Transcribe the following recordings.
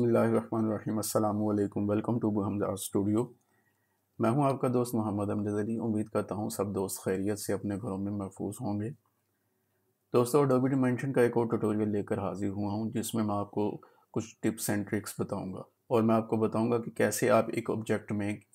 बसमीम् अल्लाम welcome to Hamza studio मैं हूं आपका दोस्त मोहम्मद अमजद अली उम्मीद करता हूं सब दोस्त खैरियत से अपने घरों में महफूज होंगे दोस्तों अडोबी डिमेंशन का एक और ट्यूटोरियल लेकर हाजिर हुआ हूं जिसमें मैं आपको कुछ टिप्स एंड ट्रिक्स बताऊंगा और मैं आपको बताऊंगा कि कैसे आप एक ऑब्जेक्ट में एक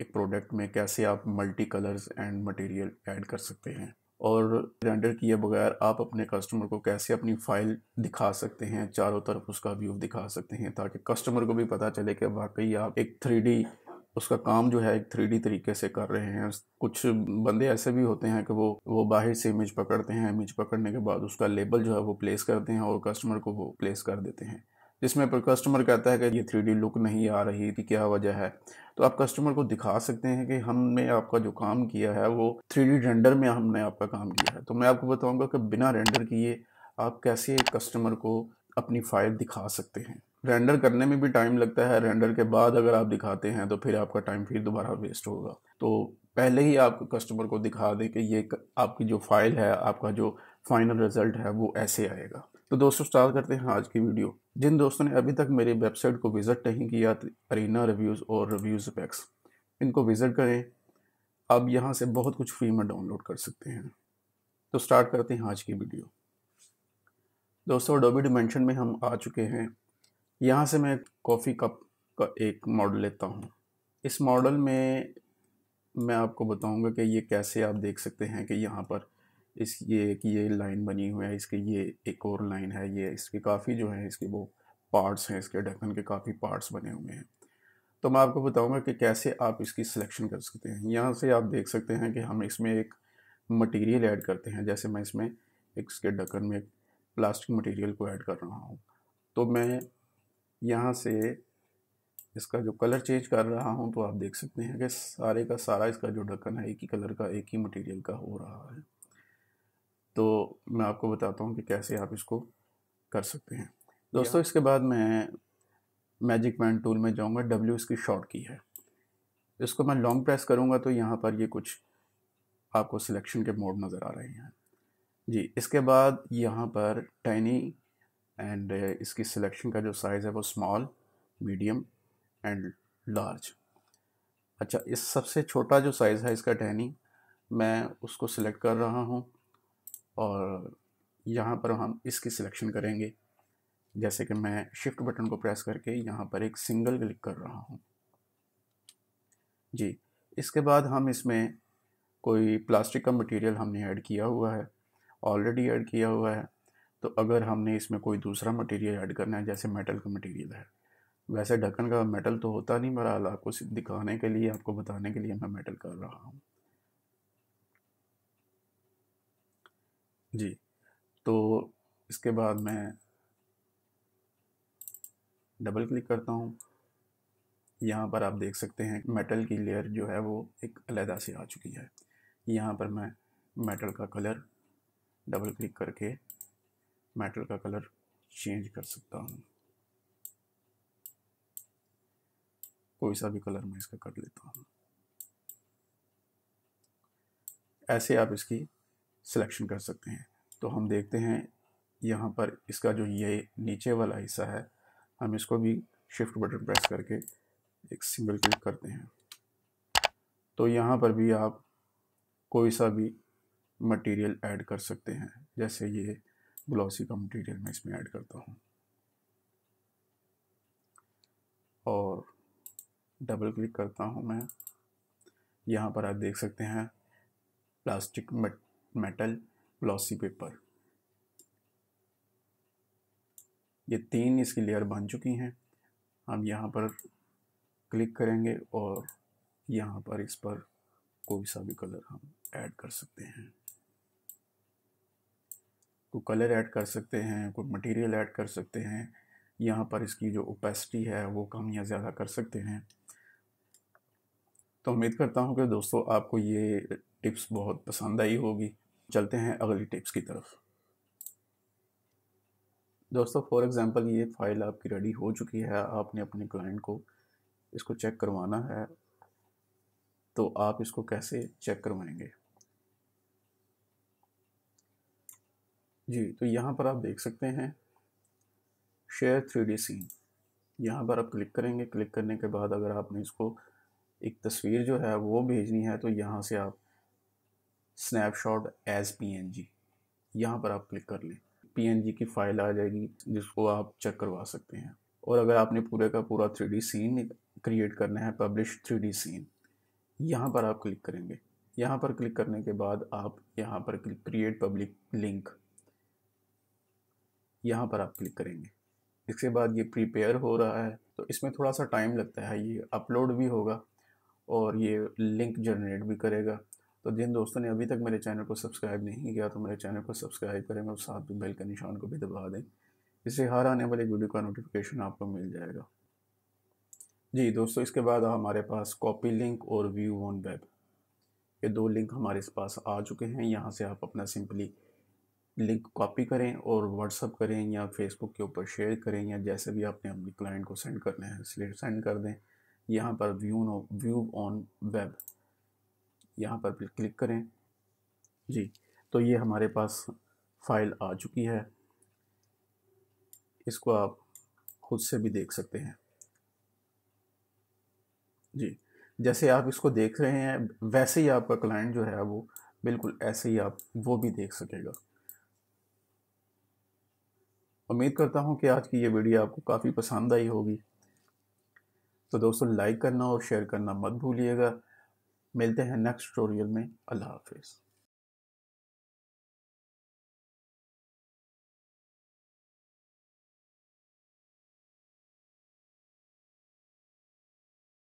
एक प्रोडक्ट में कैसे आप multi colours and material add कर सकते हैं और रेंडर किए बगैर आप अपने कस्टमर को कैसे अपनी फ़ाइल दिखा सकते हैं चारों तरफ उसका व्यू दिखा सकते हैं ताकि कस्टमर को भी पता चले कि वाकई आप एक थ्री उसका काम जो है एक थ्री तरीके से कर रहे हैं कुछ बंदे ऐसे भी होते हैं कि वो वो बाहर से इमेज पकड़ते हैं इमेज पकड़ने के बाद उसका लेबल जो है वो प्लेस करते हैं और कस्टमर को वो प्लेस कर देते हैं जिसमें पर कस्टमर कहता है कि ये थ्री लुक नहीं आ रही थी क्या वजह है तो आप कस्टमर को दिखा सकते हैं कि हमने आपका जो काम किया है वो थ्री डी रेंडर में हमने आपका काम किया है तो मैं आपको बताऊंगा कि बिना रेंडर किए आप कैसे कस्टमर को अपनी फाइल दिखा सकते हैं रेंडर करने में भी टाइम लगता है रेंडर के बाद अगर आप दिखाते हैं तो फिर आपका टाइम फिर दोबारा वेस्ट होगा तो पहले ही आप कस्टमर को दिखा दें कि ये आपकी जो फाइल है आपका जो फाइनल रिजल्ट है वो ऐसे आएगा तो दोस्तों स्टार्ट करते हैं आज की वीडियो जिन दोस्तों ने अभी तक मेरी वेबसाइट को विज़िट नहीं किया तो अरीना रिव्यूज़ और रिव्यूज़ पैक्स इनको विज़िट करें आप यहाँ से बहुत कुछ फ्री में डाउनलोड कर सकते हैं तो स्टार्ट करते हैं आज की वीडियो दोस्तों डोबी डिमेंशन में हम आ चुके हैं यहाँ से मैं कॉफ़ी कप का एक मॉडल लेता हूँ इस मॉडल में मैं आपको बताऊँगा कि ये कैसे आप देख सकते हैं कि यहाँ पर इस ये कि ये लाइन बनी हुई है इसके ये एक और लाइन है ये इसके काफ़ी जो है इसके वो पार्ट्स हैं इसके ढक्कन के काफ़ी पार्ट्स बने हुए हैं तो मैं आपको बताऊंगा कि कैसे आप इसकी सिलेक्शन कर सकते हैं यहाँ से आप देख सकते हैं कि हम इसमें एक मटेरियल ऐड करते हैं जैसे मैं इसमें एक इसके ढक्कन में प्लास्टिक मटेरियल को ऐड कर रहा हूँ तो मैं यहाँ से इसका जो कलर चेंज कर रहा हूँ तो आप देख सकते हैं कि सारे का सारा इसका जो ढक्कन है एक ही कलर का एक ही मटेरियल का हो रहा है तो मैं आपको बताता हूँ कि कैसे आप इसको कर सकते हैं दोस्तों इसके बाद मैं मैजिक मैन टूल में जाऊँगा डब्ल्यू इसकी शॉर्ट की है इसको मैं लॉन्ग प्रेस करूँगा तो यहाँ पर ये कुछ आपको सिलेक्शन के मोड नज़र आ रहे हैं जी इसके बाद यहाँ पर टाइनी एंड uh, इसकी सिलेक्शन का जो साइज़ है वो स्मॉल मीडियम एंड लार्ज अच्छा इस सबसे छोटा जो साइज़ है इसका टहनी मैं उसको सिलेक्ट कर रहा हूँ और यहाँ पर हम इसकी सिलेक्शन करेंगे जैसे कि मैं शिफ्ट बटन को प्रेस करके यहाँ पर एक सिंगल क्लिक कर रहा हूँ जी इसके बाद हम इसमें कोई प्लास्टिक का मटेरियल हमने ऐड किया हुआ है ऑलरेडी ऐड किया हुआ है तो अगर हमने इसमें कोई दूसरा मटेरियल ऐड करना है जैसे मेटल का मटेरियल है वैसे ढक्कन का मेटल तो होता नहीं बहरहाल आपको दिखाने के लिए आपको बताने के लिए मैं मेटल कर रहा हूँ जी तो इसके बाद मैं डबल क्लिक करता हूँ यहाँ पर आप देख सकते हैं मेटल की लेयर जो है वो एक अलहदा से आ चुकी है यहाँ पर मैं मेटल का कलर डबल क्लिक करके मेटल का कलर चेंज कर सकता हूँ कोई सा भी कलर मैं इसका कर लेता हूँ ऐसे आप इसकी सिलेक्शन कर सकते हैं तो हम देखते हैं यहाँ पर इसका जो ये नीचे वाला हिस्सा है हम इसको भी शिफ्ट बटन प्रेस करके एक सिंगल क्लिक करते हैं तो यहाँ पर भी आप कोई सा भी मटेरियल ऐड कर सकते हैं जैसे ये ग्लॉसी का मटेरियल मैं इसमें ऐड करता हूँ और डबल क्लिक करता हूँ मैं यहाँ पर आप देख सकते हैं प्लास्टिक मट मेटल ग्लॉसी पेपर ये तीन इसकी लेयर बन चुकी हैं हम यहाँ पर क्लिक करेंगे और यहाँ पर इस पर कोई सा भी कलर हम ऐड तो कर सकते हैं कोई कलर ऐड कर सकते हैं कोई मटेरियल ऐड कर सकते हैं यहाँ पर इसकी जो ओपेसिटी है वो कम या ज़्यादा कर सकते हैं तो उम्मीद करता हूँ कि दोस्तों आपको ये टिप्स बहुत पसंद आई होगी चलते हैं अगली टिप्स की तरफ दोस्तों फॉर एग्जांपल ये फ़ाइल आपकी रेडी हो चुकी है आपने अपने क्लाइंट को इसको चेक करवाना है तो आप इसको कैसे चेक करवाएंगे जी तो यहाँ पर आप देख सकते हैं शेयर थ्री डी सीन यहाँ पर आप क्लिक करेंगे क्लिक करने के बाद अगर आपने इसको एक तस्वीर जो है वो भेजनी है तो यहाँ से आप स्नैपशॉट एज पी यहाँ पर आप क्लिक कर लें पी की फाइल आ जाएगी जिसको आप चेक करवा सकते हैं और अगर आपने पूरे का पूरा थ्री सीन क्रिएट करना है पब्लिश थ्री सीन यहाँ पर आप क्लिक करेंगे यहाँ पर क्लिक करने के बाद आप यहाँ पर क्लिक क्रिएट पब्लिक लिंक यहाँ पर आप क्लिक करेंगे इसके बाद ये प्रिपेयर हो रहा है तो इसमें थोड़ा सा टाइम लगता है ये अपलोड भी होगा और ये लिंक जनरेट भी करेगा तो जिन दोस्तों ने अभी तक मेरे चैनल को सब्सक्राइब नहीं किया तो मेरे चैनल को सब्सक्राइब करें और साथ में बेल के निशान को भी दबा दें इससे हर आने वाली वीडियो का नोटिफिकेशन आपको मिल जाएगा जी दोस्तों इसके बाद हमारे पास कॉपी लिंक और व्यू ऑन वेब ये दो लिंक हमारे पास आ चुके हैं यहाँ से आप अपना सिंपली लिंक कॉपी करें और व्हाट्सअप करें या फेसबुक के ऊपर शेयर करें या जैसे भी आपने अपने क्लाइंट को सेंड करना है सेंड कर दें यहाँ पर व्यू व्यू ऑन वेब यहाँ पर क्लिक करें जी तो ये हमारे पास फाइल आ चुकी है इसको आप खुद से भी देख सकते हैं जी जैसे आप इसको देख रहे हैं वैसे ही आपका क्लाइंट जो है वो बिल्कुल ऐसे ही आप वो भी देख सकेगा उम्मीद करता हूं कि आज की ये वीडियो आपको काफ़ी पसंद आई होगी तो दोस्तों लाइक करना और शेयर करना मत भूलिएगा मिलते हैं नेक्स्ट टोरियल में अल्लाह हाफिज़